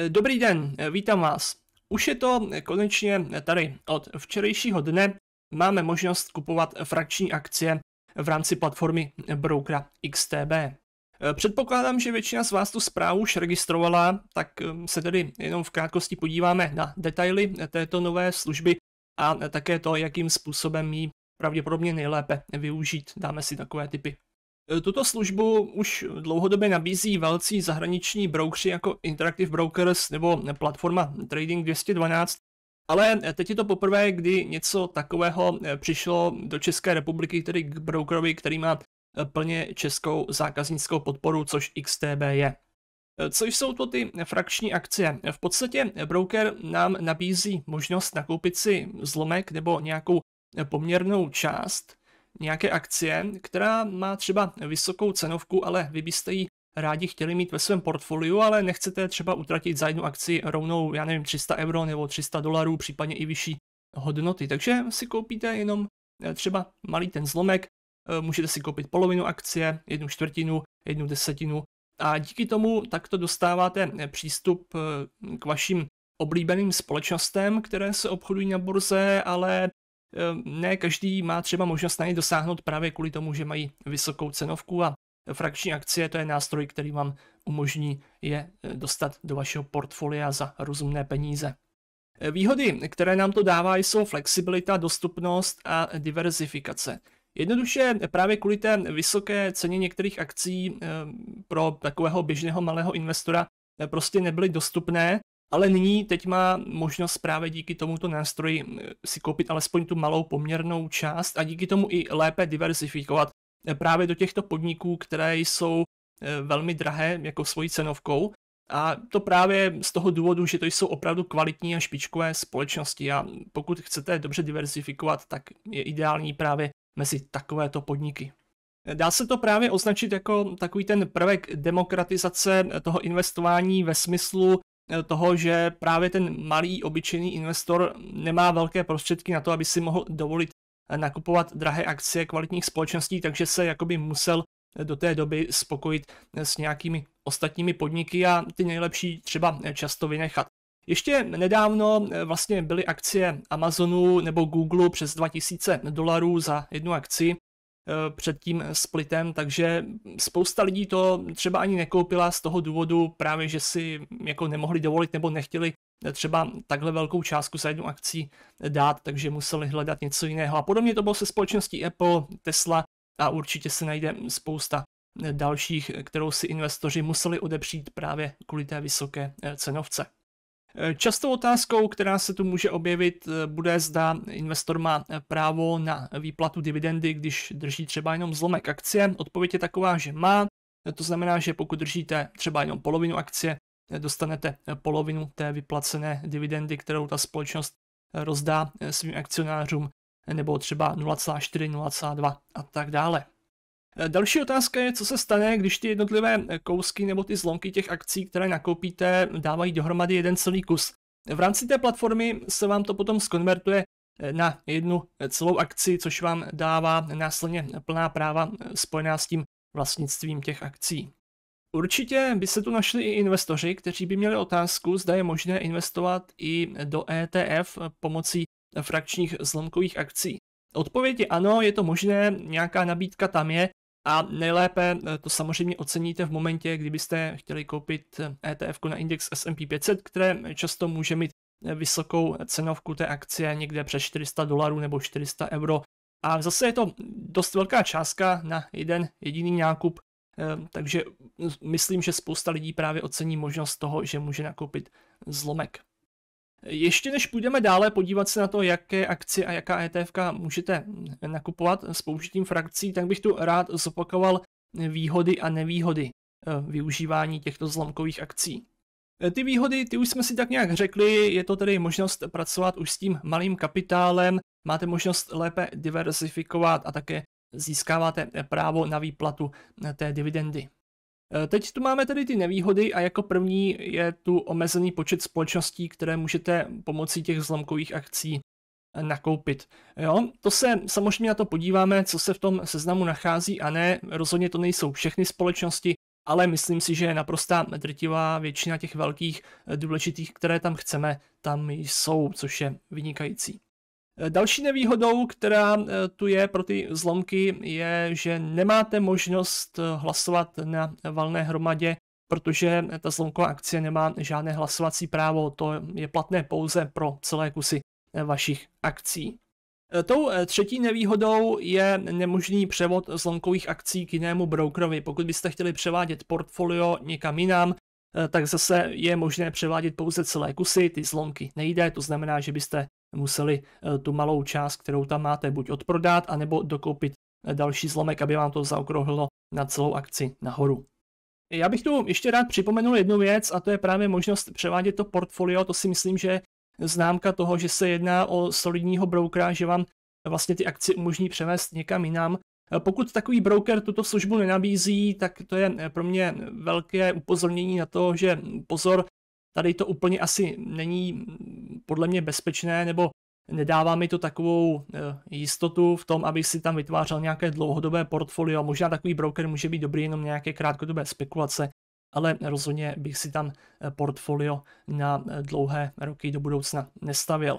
Eh, dobrý den, eh, vítám vás. Už je to eh, konečně tady. Od včerejšího dne máme možnost kupovat frakční akcie v rámci platformy Broukra XTB. Předpokládám, že většina z vás tu zprávu už registrovala, tak se tedy jenom v krátkosti podíváme na detaily této nové služby a také to, jakým způsobem ji pravděpodobně nejlépe využít. Dáme si takové typy E, tuto službu už dlouhodobě nabízí velcí zahraniční broukři jako Interactive Brokers nebo platforma Trading 212, ale teď je to poprvé, kdy něco takového e, přišlo do České republiky, tedy k brokerovi, který má e, plně českou zákaznickou podporu, což XTB je. Co jsou to ty frakční akcie? V podstatě broker nám nabízí možnost nakoupit si zlomek nebo nějakou poměrnou část nějaké akcie, která má třeba vysokou cenovku, ale vy byste ji rádi chtěli mít ve svém portfoliu, ale nechcete třeba utratit za jednu akci rovnou, já nevím, 300 euro nebo 300 dolarů, případně i vyšší hodnoty. Takže si koupíte jenom eh, třeba malý ten zlomek, eh, můžete si koupit polovinu akcie, jednu čtvrtinu, jednu desetinu a díky tomu takto dostáváte eh, přístup k vašim oblíbeným společnostem, které se obchodují na burze, ale Ehm, ne každý má třeba možnost na ně dosáhnout právě kvůli tomu, že mají vysokou cenovku a frakční akcie to je nástroj, který vám umožní je eh, dostat do vašeho portfolia za rozumné peníze. Eh, výhody, které nám to dává, jsou flexibilita, dostupnost a diverzifikace. Jednoduše právě kvůli té vysoké ceně některých akcí ehm, pro takového běžného malého investora eh, prostě nebyly dostupné ale nyní teď má možnost právě díky tomuto nástroji si koupit alespoň tu malou poměrnou část a díky tomu i lépe diversifikovat eh, právě do těchto podniků, které jsou eh, velmi drahé jako svojí cenovkou. A to právě z toho důvodu, že to jsou opravdu kvalitní a špičkové společnosti a pokud chcete dobře diversifikovat, tak je ideální právě mezi takovéto podniky. Dá se to právě označit jako takový ten prvek demokratizace eh, toho investování ve smyslu, toho, že právě ten malý obyčejný investor nemá velké prostředky na to, aby si mohl dovolit eh, nakupovat drahé akcie kvalitních společností, takže se jakoby musel eh, do té doby spokojit eh, s nějakými ostatními podniky a ty nejlepší třeba často vynechat. Ještě nedávno vlastně byly akcie Amazonu nebo Google přes 2000 dolarů za jednu akci, Eh, před tím splitem, takže spousta lidí to třeba ani nekoupila z toho důvodu právě, že si jako nemohli dovolit nebo nechtěli eh, třeba takhle velkou částku za jednu akcí eh, dát, takže museli hledat něco jiného. A podobně to bylo se společností Apple, Tesla a určitě se najde spousta dalších, kterou si investoři museli odepřít právě kvůli té vysoké cenovce. Častou otázkou, která se tu může objevit, eh, bude zda investor má eh, právo na výplatu dividendy, když drží třeba jenom zlomek akcie. Odpověď je taková, že má. To znamená, že pokud držíte třeba jenom polovinu akcie, eh, dostanete polovinu té vyplacené dividendy, kterou ta společnost rozdá svým akcionářům, nebo třeba 0,4, 0,2 a tak dále. Eh, další otázka je, co se stane, když ty jednotlivé eh, kousky nebo ty zlomky těch akcí, které nakoupíte, dávají dohromady jeden celý kus. V rámci té platformy se vám to potom skonvertuje eh, na jednu celou akci, což vám dává následně plná práva spojená s tím vlastnictvím těch akcí. Určitě by se tu našli i investoři, kteří by měli otázku, zda je možné investovat i do ETF pomocí frakčních zlomkových akcí. Odpověď je ano, je to možné, nějaká nabídka tam je, a nejlépe eh, to samozřejmě oceníte v momentě, kdybyste chtěli koupit ETF eh, e na index S&P 500, které často může mít eh, vysokou cenovku té akcie někde přes 400 dolarů nebo 400 euro. A zase je to dost velká částka na jeden jediný nákup, takže myslím, že spousta lidí právě ocení možnost toho, že může nakoupit zlomek. Ještě než půjdeme dále podívat se na to, jaké akcie a jaká ETF můžete nakupovat s použitím frakcí, tak bych tu rád zopakoval výhody a nevýhody eh, využívání těchto zlomkových akcí. Eh, ty výhody, ty už jsme si tak nějak řekli, je to tedy možnost pracovat už s tím malým kapitálem, máte možnost lépe diversifikovat a také získáváte eh, právo na výplatu té dividendy. Eh, teď tu máme tedy ty nevýhody a jako první je tu omezený počet společností, které můžete pomocí těch zlomkových akcí eh, nakoupit. Jo, to se samozřejmě na to podíváme, co se v tom seznamu nachází a ne, rozhodně to nejsou všechny společnosti, ale myslím si, že naprostá drtivá většina těch velkých eh, důležitých, které tam chceme, tam jsou, což je vynikající. Eh, další nevýhodou, která eh, tu je pro ty zlomky, je, že nemáte možnost eh, hlasovat na valné hromadě, protože ta zlomková akcie nemá žádné hlasovací právo, to je platné pouze pro celé kusy vašich akcí. Tou třetí nevýhodou je nemožný převod zlomkových akcí k jinému brokerovi. Pokud byste chtěli převádět portfolio někam jinam, tak zase je možné převádět pouze celé kusy, ty zlomky nejde, to znamená, že byste museli eh, tu malou část, kterou tam máte, buď odprodat, anebo dokoupit eh, další zlomek, aby vám to zaokrouhlo na celou akci nahoru. Já bych tu ještě rád připomenul jednu věc a to je právě možnost převádět to portfolio, to si myslím, že známka toho, že se jedná o solidního brokera, že vám vlastně ty akci umožní převést někam jinam. Eh, pokud takový broker tuto službu nenabízí, tak to je pro mě velké upozornění na to, že hm, pozor, Tady to úplně asi není podle mě bezpečné, nebo nedává mi to takovou eh, jistotu v tom, aby si tam vytvářel nějaké dlouhodobé portfolio. Možná takový broker může být dobrý jenom nějaké krátkodobé spekulace, ale rozhodně bych si tam eh, portfolio na eh, dlouhé roky do budoucna nestavil.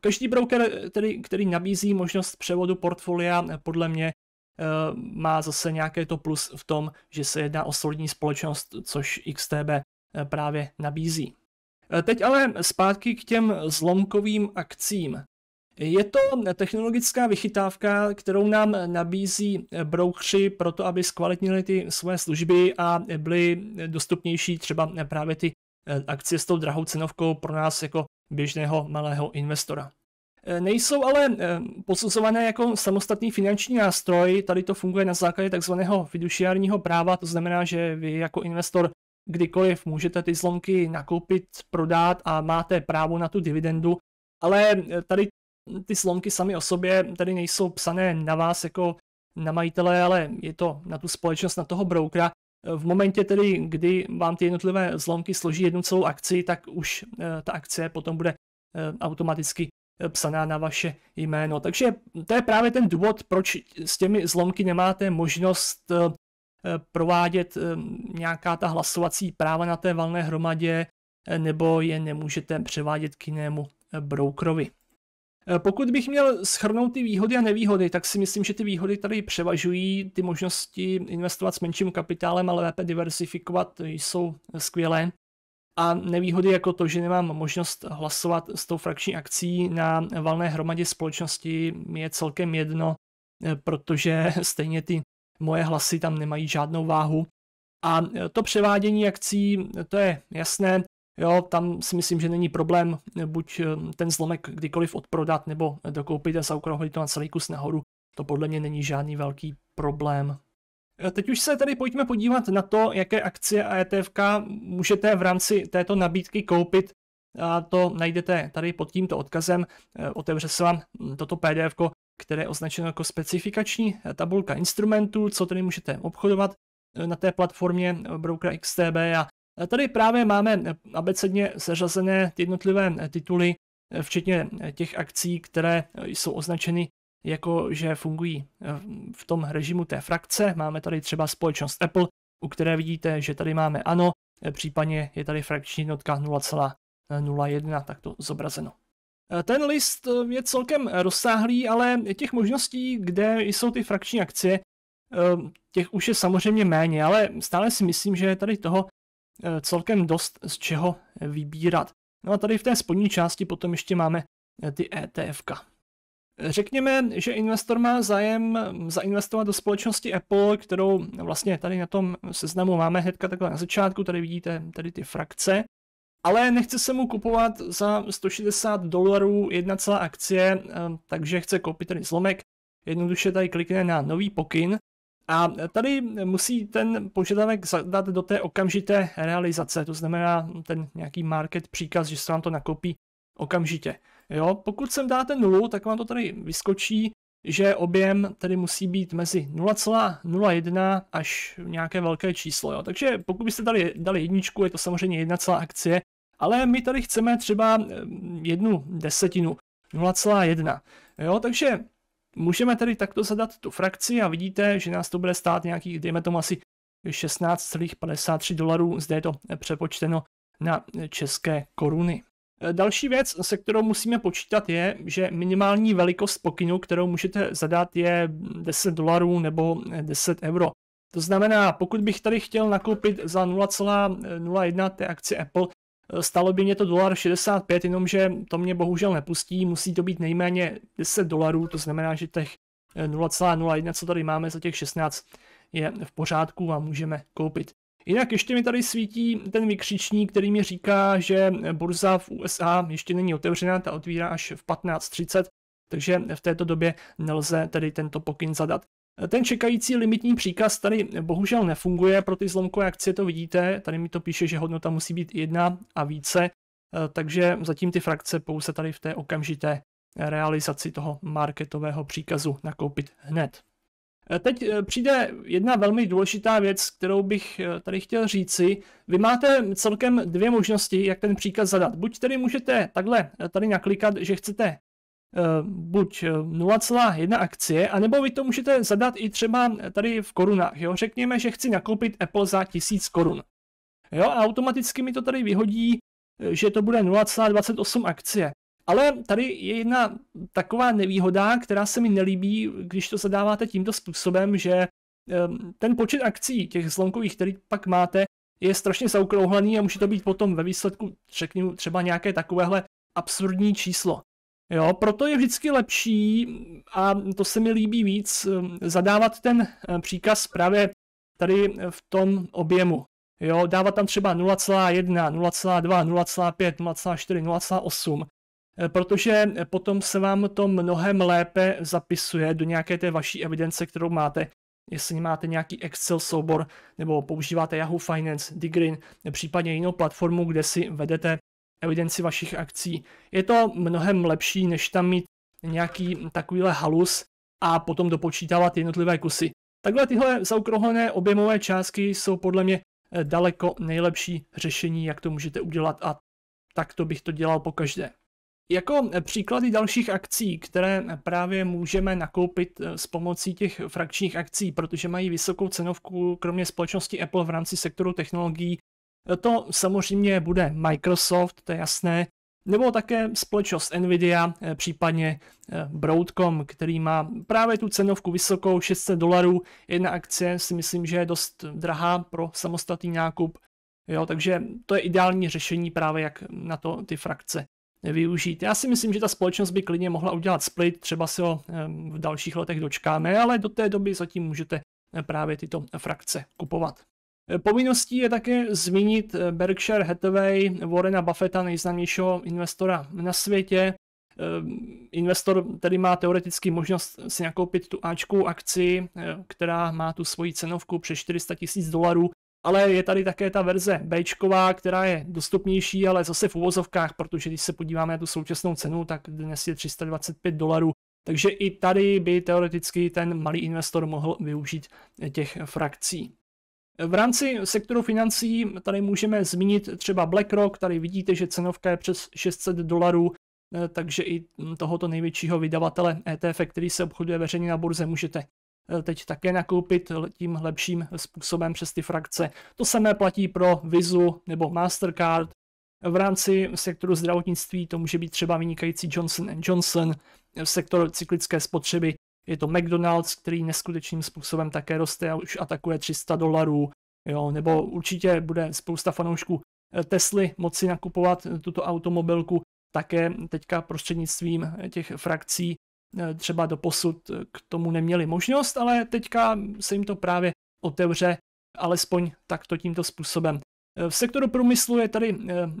Každý broker, který, který nabízí možnost převodu portfolia, podle mě má zase nějaké to plus v tom, že se jedná o solidní společnost, což XTB Eh, právě nabízí. Eh, teď ale zpátky k těm zlomkovým akcím. Je to technologická vychytávka, kterou nám nabízí broukři to, aby zkvalitnili ty své služby a byly dostupnější třeba právě ty eh, akcie s tou drahou cenovkou pro nás jako běžného malého investora. Nejsou ale posuzované jako samostatný finanční nástroj, tady to funguje na základě takzvaného fiduciárního práva, to znamená, že vy jako investor kdykoliv můžete ty zlomky nakoupit, prodat a máte právo na tu dividendu, ale eh, tady ty zlomky sami o sobě tady nejsou psané na vás jako na majitele, ale je to na tu společnost, na toho broukra. V momentě tedy, kdy vám ty jednotlivé zlomky složí jednu celou akci, tak už eh, ta akce potom bude eh, automaticky psaná na vaše jméno. Takže to je právě ten důvod, proč s těmi zlomky nemáte možnost Eh, provádět eh, nějaká ta hlasovací práva na té valné hromadě eh, nebo je nemůžete převádět k jinému brokerovi. Pokud bych měl schrnout ty výhody a nevýhody, tak si myslím, že ty výhody tady převažují. Ty možnosti investovat s menším kapitálem, ale lépe diversifikovat jsou skvělé. A nevýhody jako to, že nemám možnost hlasovat s tou frakční akcí na valné hromadě společnosti, mi je celkem jedno, protože stejně ty moje hlasy tam nemají žádnou váhu. A e, to převádění akcí, e, to je jasné, jo, tam si myslím, že není problém e, buď ten zlomek kdykoliv odprodat nebo dokoupit a zaukrohlit to na celý kus nahoru. To podle mě není žádný velký problém. Teď už se tady pojďme podívat na to, jaké akcie a ETF můžete v rámci této nabídky koupit. A to najdete tady pod tímto odkazem. Otevře se vám toto PDF které je označeno jako specifikační tabulka instrumentů, co tedy můžete obchodovat eh, na té platformě eh, Broker XTB a eh, tady právě máme abecedně seřazené ty jednotlivé tituly, včetně těch akcí, které jsou označeny jako že fungují v tom režimu té frakce. Máme tady třeba společnost Apple, u které vidíte, že tady máme ano, případně je tady frakční jednotka 0,01, tak to zobrazeno. Eh, ten list eh, je celkem eh, rozsáhlý, ale těch možností, kde jsou ty frakční akcie, těch už je samozřejmě méně, ale stále si myslím, že je tady toho celkem dost z čeho vybírat. No a tady v té spodní části potom ještě máme ty ETF. -ka. Řekněme, že investor má zájem zainvestovat do společnosti Apple, kterou vlastně tady na tom seznamu máme hnedka takhle na začátku, tady vidíte tady ty frakce ale nechce se mu kupovat za 160 dolarů jedna celá akcie, eh, takže chce koupit ten zlomek. Jednoduše tady klikne na nový pokyn a tady musí ten požadavek zadat do té okamžité realizace, to znamená ten nějaký market příkaz, že se vám to nakoupí okamžitě. Jo, pokud sem dáte nulu, tak vám to tady vyskočí že objem tedy musí být mezi 0,01 až nějaké velké číslo. Jo. Takže pokud byste tady dali jedničku, je to samozřejmě jedna celá akcie, ale my tady chceme třeba eh, jednu desetinu, 0,1. Jo, takže můžeme tedy takto zadat tu frakci a vidíte, že nás to bude stát nějakých, dejme tomu asi 16,53 dolarů, zde je to eh, přepočteno na eh, české koruny. Eh, další věc, se kterou musíme počítat, je, že minimální velikost pokynu, kterou můžete zadat, je 10 dolarů nebo 10 eh, euro. To znamená, pokud bych tady chtěl nakoupit za 0,01 té akci Apple, eh, stalo by mě to dolar 65, jenomže to mě bohužel nepustí, musí to být nejméně 10 dolarů, to znamená, že těch 0,01, co tady máme za těch 16, je v pořádku a můžeme koupit. Jinak ještě mi tady svítí ten vykřičník, který mi říká, že burza v USA ještě není otevřená, ta otvírá až v 15.30, takže v této době nelze tady tento pokyn zadat. Ten čekající limitní příkaz tady bohužel nefunguje, pro ty zlomkové akcie to vidíte, tady mi to píše, že hodnota musí být jedna a více, eh, takže zatím ty frakce pouze tady v té okamžité realizaci toho marketového příkazu nakoupit hned. Eh, teď eh, přijde jedna velmi důležitá věc, kterou bych eh, tady chtěl říci. Vy máte celkem dvě možnosti, jak ten příkaz zadat. Buď tedy můžete takhle tady naklikat, že chcete buď 0,1 akcie, anebo vy to můžete zadat i třeba tady v korunách. Jo? Řekněme, že chci nakoupit Apple za 1000 korun. Jo, a automaticky mi to tady vyhodí, že to bude 0,28 akcie. Ale tady je jedna taková nevýhoda, která se mi nelíbí, když to zadáváte tímto způsobem, že ten počet akcí, těch zlomkových, který pak máte, je strašně zaukrouhlený a může to být potom ve výsledku, řeknu třeba nějaké takovéhle absurdní číslo. Jo, proto je vždycky lepší, a to se mi líbí víc, zadávat ten příkaz právě tady v tom objemu. Jo, dávat tam třeba 0,1, 0,2, 0,5, 0,4, 0,8. Eh, protože eh, potom se vám to mnohem lépe zapisuje do nějaké té vaší evidence, kterou máte. Jestli máte nějaký Excel soubor nebo používáte Yahoo Finance, Digreen, případně jinou platformu, kde si vedete evidenci vašich akcí. Je to mnohem lepší, než tam mít nějaký takovýhle halus a potom dopočítávat jednotlivé kusy. Takhle tyhle zaokrouhlené objemové částky jsou podle mě eh, daleko nejlepší řešení, jak to můžete udělat a tak to bych to dělal po každé. Jako eh, příklady dalších akcí, které eh, právě můžeme nakoupit eh, s pomocí těch frakčních akcí, protože mají vysokou cenovku, kromě společnosti Apple v rámci sektoru technologií, to samozřejmě bude Microsoft, to je jasné, nebo také společnost Nvidia, případně Broadcom, který má právě tu cenovku vysokou 600 dolarů. Jedna akcie si myslím, že je dost drahá pro samostatný nákup, jo, takže to je ideální řešení právě jak na to ty frakce využít. Já si myslím, že ta společnost by klidně mohla udělat split, třeba se ho eh, v dalších letech dočkáme, ale do té doby zatím můžete eh, právě tyto frakce kupovat. Eh, povinností je také zmínit Berkshire Hathaway, Warrena Buffetta, nejznámějšího investora na světě. Investor tedy má teoreticky možnost si nakoupit tu Ačku akci, která má tu svoji cenovku přes 400 tisíc dolarů ale je tady také ta verze B, která je dostupnější, ale zase v uvozovkách, protože když se podíváme na tu současnou cenu, tak dnes je 325 dolarů, takže i tady by teoreticky ten malý investor mohl využít těch frakcí. V rámci sektoru financí tady můžeme zmínit třeba BlackRock, tady vidíte, že cenovka je přes 600 dolarů, takže i tohoto největšího vydavatele ETF, který se obchoduje veřejně na burze, můžete Eh, teď také nakoupit tím lepším způsobem přes ty frakce. To samé platí pro Vizu nebo Mastercard. V rámci sektoru zdravotnictví to může být třeba vynikající Johnson Johnson, v eh, sektoru cyklické spotřeby je to McDonald's, který neskutečným způsobem také roste a už atakuje 300 dolarů, jo, nebo určitě bude spousta fanoušků eh, Tesly moci nakupovat tuto automobilku také teďka prostřednictvím těch frakcí Eh, třeba do posud eh, k tomu neměli možnost, ale teďka se jim to právě otevře alespoň takto tímto způsobem. Eh, v sektoru průmyslu je tady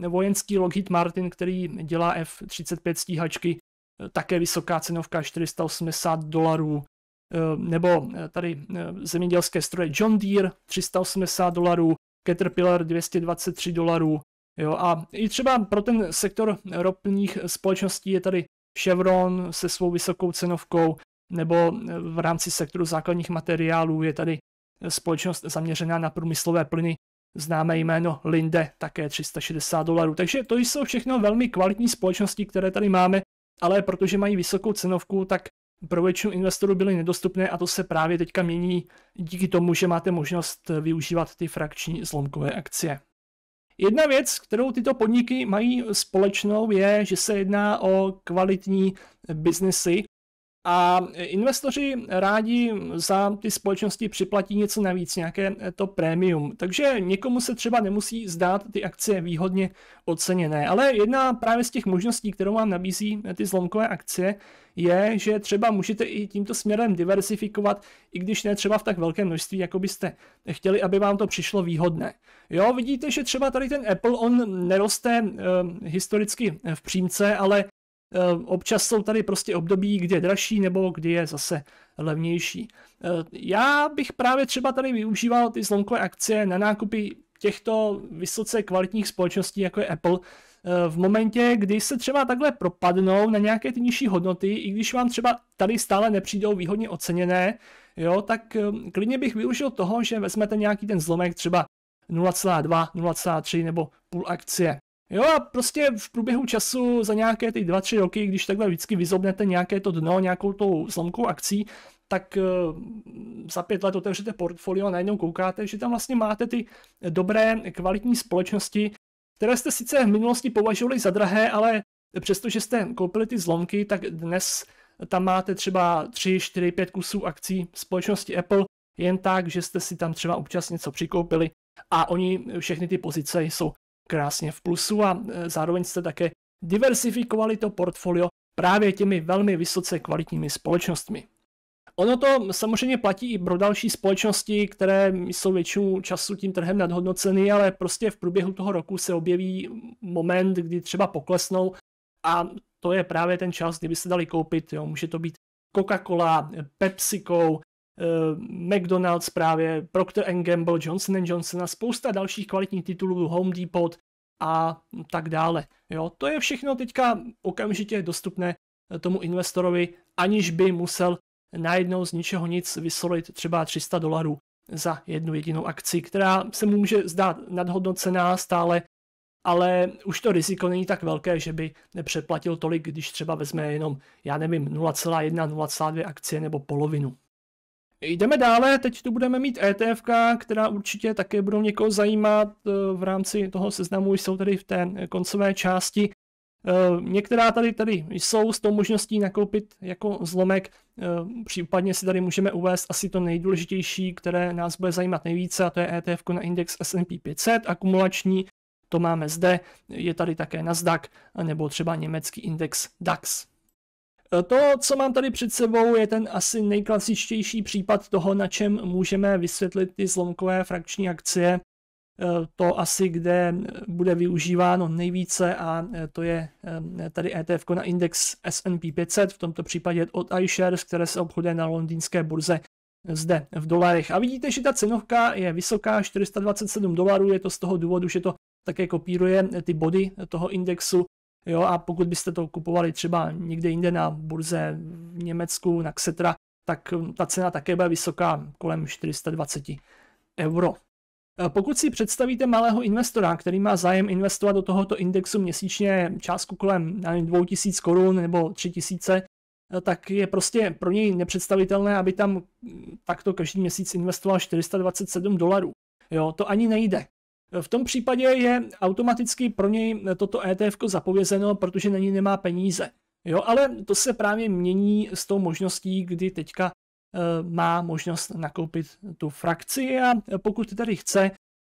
vojenský Lockheed Martin, který dělá F-35 stíhačky, také vysoká cenovka 480 dolarů, nebo tady zemědělské stroje John Deere 380 dolarů, Caterpillar 223 dolarů, Jo, a i třeba pro ten sektor ropných společností je tady Chevron se svou vysokou cenovkou, nebo eh, v rámci sektoru základních materiálů je tady eh, společnost zaměřená na průmyslové plyny, známe jméno Linde, také 360 dolarů. Takže to jsou všechno velmi kvalitní společnosti, které tady máme, ale protože mají vysokou cenovku, tak pro většinu investorů byly nedostupné a to se právě teďka mění díky tomu, že máte možnost eh, využívat ty frakční zlomkové akcie. Jedna věc, kterou tyto podniky mají společnou, je, že se jedná o kvalitní biznesy, a investoři rádi za ty společnosti připlatí něco navíc, nějaké to prémium. Takže někomu se třeba nemusí zdát ty akcie výhodně oceněné. Ale jedna právě z těch možností, kterou vám nabízí ty zlomkové akcie, je, že třeba můžete i tímto směrem diversifikovat, i když ne třeba v tak velkém množství, jako byste chtěli, aby vám to přišlo výhodné. Jo, vidíte, že třeba tady ten Apple, on neroste eh, historicky v přímce, ale Eh, občas jsou tady prostě období, kdy je dražší nebo kdy je zase levnější. Eh, já bych právě třeba tady využíval ty zlomkové akcie na nákupy těchto vysoce kvalitních společností, jako je Apple, eh, v momentě, kdy se třeba takhle propadnou na nějaké ty nižší hodnoty, i když vám třeba tady stále nepřijdou výhodně oceněné, jo, tak klidně bych využil toho, že vezmete nějaký ten zlomek třeba 0,2, 0,3 nebo půl akcie. Jo a prostě v průběhu času za nějaké ty 2-3 roky, když takhle vždycky vyzobnete nějaké to dno, nějakou tou zlomkou akcí, tak eh, za pět let otevřete portfolio a najednou koukáte, že tam vlastně máte ty dobré, kvalitní společnosti, které jste sice v minulosti považovali za drahé, ale přestože jste koupili ty zlomky, tak dnes tam máte třeba 3, 4, 5 kusů akcí společnosti Apple, jen tak, že jste si tam třeba občas něco přikoupili a oni všechny ty pozice jsou krásně v plusu a e, zároveň jste také diversifikovali to portfolio právě těmi velmi vysoce kvalitními společnostmi. Ono to samozřejmě platí i pro další společnosti, které jsou většinou času tím trhem nadhodnoceny, ale prostě v průběhu toho roku se objeví moment, kdy třeba poklesnou a to je právě ten čas, by se dali koupit. Jo. Může to být Coca-Cola, PepsiCo, Eh, McDonald's právě, Procter Gamble, Johnson Johnson a spousta dalších kvalitních titulů, Home Depot a tak dále. Jo, to je všechno teďka okamžitě dostupné eh, tomu investorovi, aniž by musel najednou z ničeho nic vysolit třeba 300 dolarů za jednu jedinou akci, která se mu může zdát nadhodnocená stále, ale už to riziko není tak velké, že by nepřeplatil tolik, když třeba vezme jenom, já nevím, 0,1, 0,2 akcie nebo polovinu. Jdeme dále, teď tu budeme mít ETF, která určitě také budou někoho zajímat eh, v rámci toho seznamu, jsou tady v té koncové části. Eh, některá tady, tady jsou s tou možností nakoupit jako zlomek, eh, případně si tady můžeme uvést asi to nejdůležitější, které nás bude zajímat nejvíce, a to je ETF na index S&P 500, akumulační, to máme zde, je tady také Nasdaq, nebo třeba německý index DAX. Eh, to, co mám tady před sebou, je ten asi nejklasičtější případ toho, na čem můžeme vysvětlit ty zlomkové frakční akcie. Eh, to asi, kde bude využíváno nejvíce a eh, to je tady ETF na index S&P 500, v tomto případě od iShares, které se obchoduje na londýnské burze zde v dolarech. A vidíte, že ta cenovka je vysoká, 427 dolarů, je to z toho důvodu, že to také kopíruje ty body toho indexu Jo, a pokud byste to kupovali třeba někde jinde na burze v Německu, na Xetra, tak mm, ta cena také bude vysoká kolem 420 euro. E, pokud si představíte malého investora, který má zájem investovat do tohoto indexu měsíčně částku kolem 2000 korun nebo 3000, e, tak je prostě pro něj nepředstavitelné, aby tam mm, takto každý měsíc investoval 427 dolarů. Jo, to ani nejde. V tom případě je automaticky pro něj toto ETF zapovězeno, protože na ní nemá peníze. Jo, ale to se právě mění s tou možností, kdy teďka e, má možnost nakoupit tu frakci a pokud tady chce,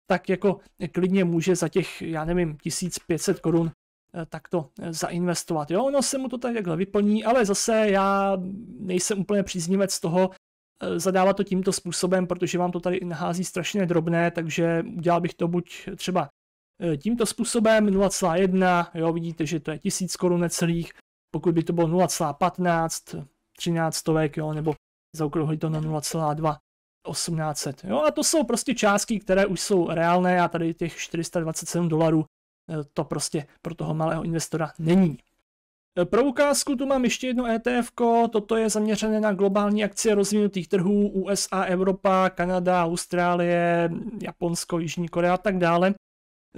tak jako klidně může za těch, já nevím, 1500 korun e, tak to e, zainvestovat. Jo, ono se mu to tak takhle vyplní, ale zase já nejsem úplně příznivec toho, Eh, zadávat to tímto způsobem, protože vám to tady nahází strašně drobné, takže udělal bych to buď třeba eh, tímto způsobem 0,1, jo, vidíte, že to je 1000 korun necelých, pokud by to bylo 0,15, 13 stovek, jo, nebo zaokrouhli to na 0,2, 1800. Jo, a to jsou prostě částky, které už jsou reálné a tady těch 427 dolarů eh, to prostě pro toho malého investora není. Eh, pro ukázku tu mám ještě jedno ETF, -ko. toto je zaměřené na globální akcie rozvinutých trhů USA, Evropa, Kanada, Austrálie, Japonsko, Jižní Korea a tak dále.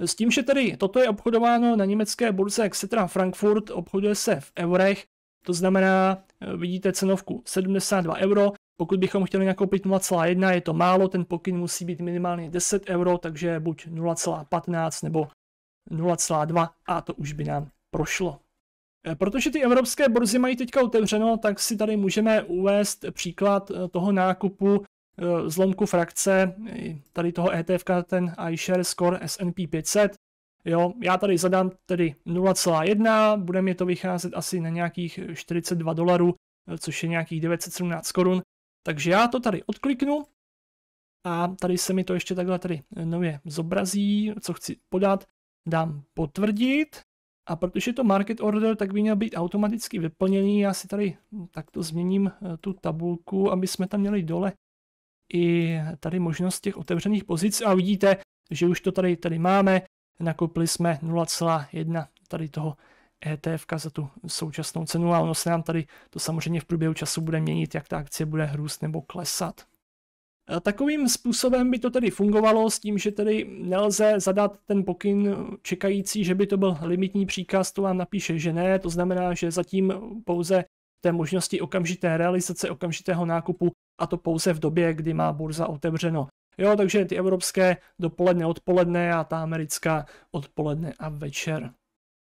S tím, že tedy toto je obchodováno na německé burze Exetra Frankfurt, obchoduje se v eurech, to znamená, eh, vidíte cenovku 72 euro, pokud bychom chtěli nakoupit 0,1, je to málo, ten pokyn musí být minimálně 10 euro, takže buď 0,15 nebo 0,2 a to už by nám prošlo. Eh, protože ty evropské burzy mají teďka otevřeno, tak si tady můžeme uvést příklad eh, toho nákupu eh, zlomku frakce tady toho ETF, ten iShares Core S&P 500. Jo, já tady zadám tedy 0,1, bude mi to vycházet asi na nějakých 42 dolarů, což je nějakých 917 korun. Takže já to tady odkliknu a tady se mi to ještě takhle tady nově zobrazí, co chci podat. Dám potvrdit a protože je to market order, tak by měl být automaticky vyplněný. Já si tady takto změním eh, tu tabulku, aby jsme tam měli dole i tady možnost těch otevřených pozic. A vidíte, že už to tady, tady máme. Nakoupili jsme 0,1 tady toho ETF za tu současnou cenu a ono se nám tady to samozřejmě v průběhu času bude měnit, jak ta akcie bude růst nebo klesat. Takovým způsobem by to tedy fungovalo s tím, že tedy nelze zadat ten pokyn čekající, že by to byl limitní příkaz, to vám napíše, že ne, to znamená, že zatím pouze té možnosti okamžité realizace, okamžitého nákupu a to pouze v době, kdy má burza otevřeno. Jo, takže ty evropské dopoledne, odpoledne a ta americká odpoledne a večer.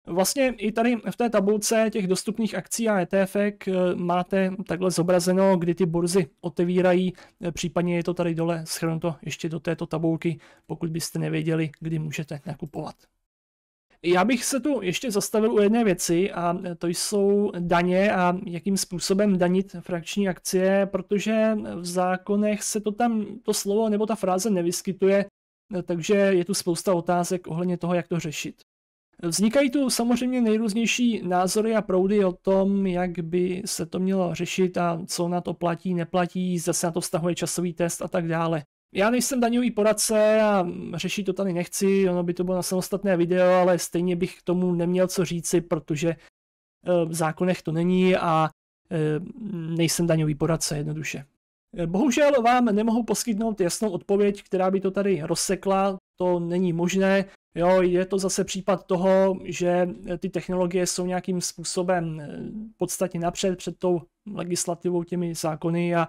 Vlastně i tady v té tabulce těch dostupných akcí a ETF eh, máte takhle zobrazeno, kdy ty burzy otevírají, eh, případně je to tady dole, schrnuto to ještě do této tabulky, pokud byste nevěděli, kdy můžete nakupovat. Já bych se tu ještě zastavil u jedné věci a eh, to jsou daně a jakým způsobem danit frakční akcie, protože v zákonech se to tam, to slovo nebo ta fráze nevyskytuje, takže je tu spousta otázek ohledně toho, jak to řešit. Vznikají tu samozřejmě nejrůznější názory a proudy o tom, jak by se to mělo řešit a co na to platí, neplatí, zase na to vztahuje časový test a tak dále. Já nejsem daňový poradce a řešit to tady nechci, ono by to bylo na samostatné video, ale stejně bych k tomu neměl co říci, protože eh, v zákonech to není a eh, nejsem daňový poradce jednoduše. Bohužel vám nemohu poskytnout jasnou odpověď, která by to tady rozsekla, to není možné, Jo, je to zase případ toho, že ty technologie jsou nějakým způsobem eh, podstatně napřed před tou legislativou, těmi zákony a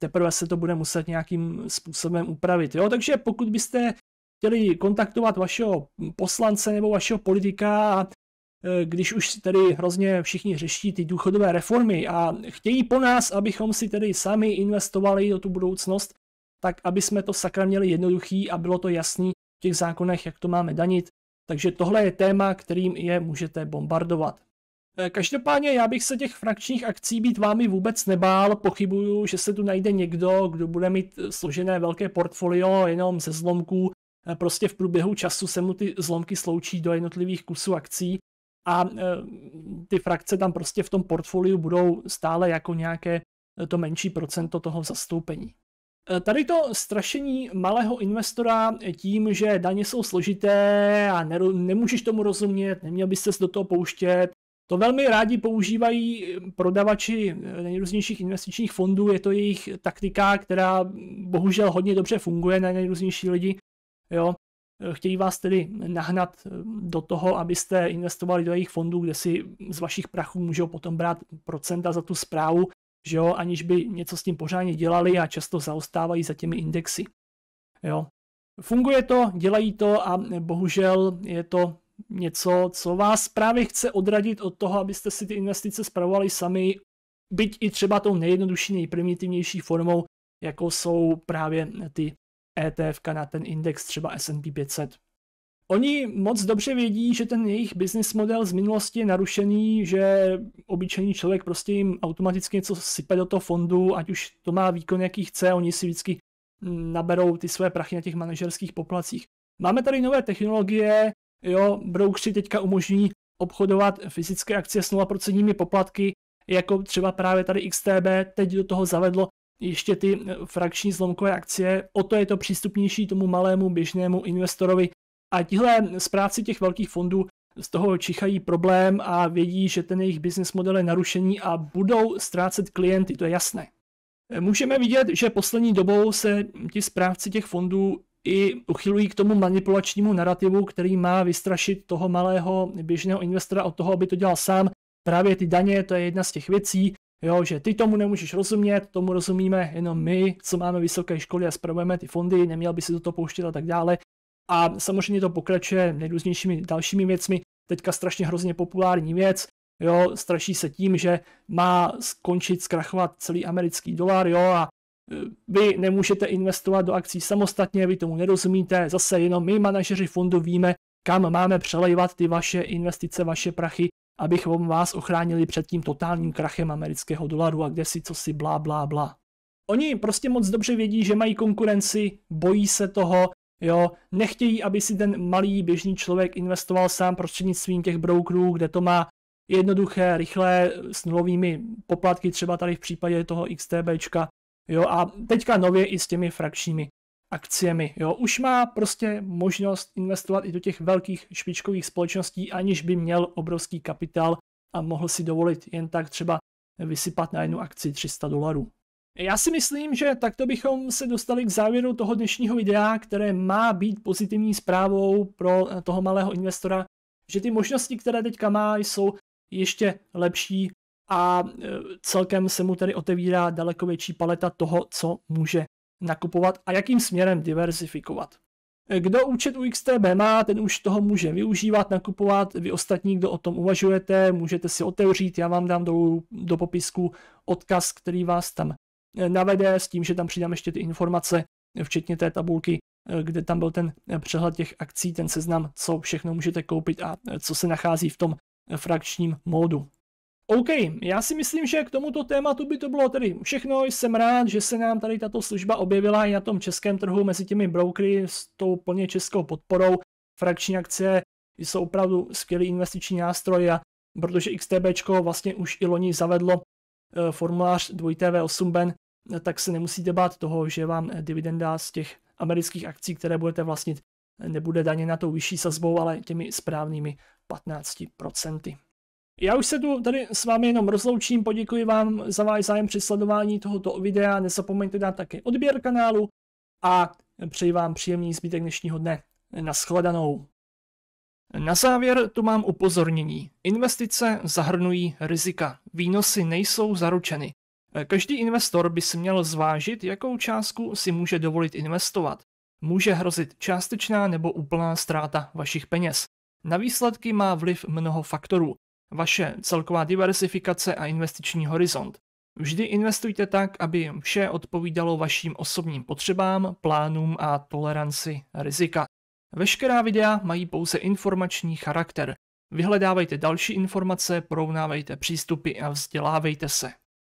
teprve se to bude muset nějakým způsobem upravit. Jo, takže pokud byste chtěli kontaktovat vašeho poslance nebo vašeho politika a eh, když už tedy hrozně všichni řeší ty důchodové reformy a chtějí po nás, abychom si tedy sami investovali do tu budoucnost, tak aby jsme to sakra měli jednoduchý a bylo to jasný, v těch zákonech, jak to máme danit. Takže tohle je téma, kterým je můžete bombardovat. E, každopádně já bych se těch frakčních akcí být vámi vůbec nebál, pochybuju, že se tu najde někdo, kdo bude mít e, složené velké portfolio jenom ze zlomků, e, prostě v průběhu času se mu ty zlomky sloučí do jednotlivých kusů akcí a ty frakce tam prostě v tom portfoliu budou stále jako nějaké to menší procento toho zastoupení. Eh, tady to strašení malého investora tím, že daně jsou složité a nemůžeš tomu rozumět, neměl bys se do toho pouštět, to velmi rádi používají eh, prodavači eh, nejrůznějších investičních fondů, je to jejich taktika, která hm, bohužel hodně dobře funguje na nejrůznější lidi. Jo. Chtějí vás tedy nahnat hm, do toho, abyste investovali do jejich fondů, kde si z vašich prachů můžou potom brát procenta za tu zprávu že jo, aniž by něco s tím pořádně dělali a často zaostávají za těmi indexy. Jo. Funguje to, dělají to a bohužel je to něco, co vás právě chce odradit od toho, abyste si ty investice spravovali sami, byť i třeba tou nejjednodušší, nejprimitivnější formou, jako jsou právě ty ETF na ten index třeba S&P 500. Oni moc dobře vědí, že ten jejich business model z minulosti je narušený, že obyčejný člověk prostě jim automaticky něco sype do toho fondu, ať už to má výkon, jaký chce, oni si vždycky hm, naberou ty své prachy na těch manažerských poplacích. Máme tady nové technologie, jo, broukři teďka umožní obchodovat fyzické akcie s 0% poplatky, jako třeba právě tady XTB teď do toho zavedlo ještě ty hm, frakční zlomkové akcie, o to je to přístupnější tomu malému běžnému investorovi, a tihle zpráci těch velkých fondů z toho čichají problém a vědí, že ten jejich business model je narušený a budou ztrácet klienty, to je jasné. Můžeme vidět, že poslední dobou se ti zprávci těch fondů i uchylují k tomu manipulačnímu narrativu, který má vystrašit toho malého běžného investora od toho, aby to dělal sám. Právě ty daně, to je jedna z těch věcí, jo, že ty tomu nemůžeš rozumět, tomu rozumíme jenom my, co máme vysoké školy a spravujeme ty fondy, neměl by si do toho pouštět a tak dále. A samozřejmě to pokračuje nejrůznějšími dalšími věcmi. Teďka strašně hrozně populární věc, jo, straší se tím, že má skončit, zkrachovat celý americký dolar, jo, a e, vy nemůžete investovat do akcí samostatně, vy tomu nerozumíte, zase jenom my manažeři fondu víme, kam máme přelejvat ty vaše investice, vaše prachy, abychom vás ochránili před tím totálním krachem amerického dolaru a kde si co si blá blá blá. Oni prostě moc dobře vědí, že mají konkurenci, bojí se toho, Jo, nechtějí, aby si ten malý běžný člověk investoval sám prostřednictvím těch brokerů, kde to má jednoduché, rychlé, s nulovými poplatky, třeba tady v případě toho XTBčka, jo, a teďka nově i s těmi frakčními akciemi, jo, už má prostě možnost investovat i do těch velkých špičkových společností, aniž by měl obrovský kapitál a mohl si dovolit jen tak třeba vysypat na jednu akci 300 dolarů. Já si myslím, že takto bychom se dostali k závěru toho dnešního videa, které má být pozitivní zprávou pro eh, toho malého investora, že ty možnosti, které teďka má, jsou ještě lepší a eh, celkem se mu tedy otevírá daleko větší paleta toho, co může nakupovat a jakým směrem diverzifikovat. Eh, kdo účet u XTB má, ten už toho může využívat, nakupovat. Vy ostatní, kdo o tom uvažujete, můžete si otevřít. Já vám dám do, do popisku odkaz, který vás tam navede s tím, že tam přidám ještě ty informace, včetně té tabulky, kde tam byl ten přehled těch akcí, ten seznam, co všechno můžete koupit a co se nachází v tom frakčním módu. OK, já si myslím, že k tomuto tématu by to bylo tedy všechno. Jsem rád, že se nám tady tato služba objevila i na tom českém trhu mezi těmi brokery s tou plně českou podporou. Frakční akce jsou opravdu skvělý investiční nástroj a protože XTB vlastně už i loni zavedlo eh, formulář 2TV8 Ben, tak se nemusíte bát toho, že vám eh, dividenda z těch amerických akcí, které budete vlastnit, eh, nebude daně na tou vyšší sazbou, ale těmi správnými 15%. Já už se tu tady s vámi jenom rozloučím, poděkuji vám za váš zájem při sledování tohoto videa, nezapomeňte dát také odběr kanálu a přeji vám příjemný zbytek dnešního dne. Naschledanou. Na závěr tu mám upozornění. Investice zahrnují rizika. Výnosy nejsou zaručeny. Eh, každý investor by si měl zvážit, jakou částku si může dovolit investovat. Může hrozit částečná nebo úplná ztráta vašich peněz. Na výsledky má vliv mnoho faktorů. Vaše celková diversifikace a investiční horizont. Vždy investujte tak, aby vše odpovídalo vašim osobním potřebám, plánům a toleranci rizika. Veškerá videa mají pouze informační charakter. Vyhledávejte další informace, porovnávejte přístupy a vzdělávejte se.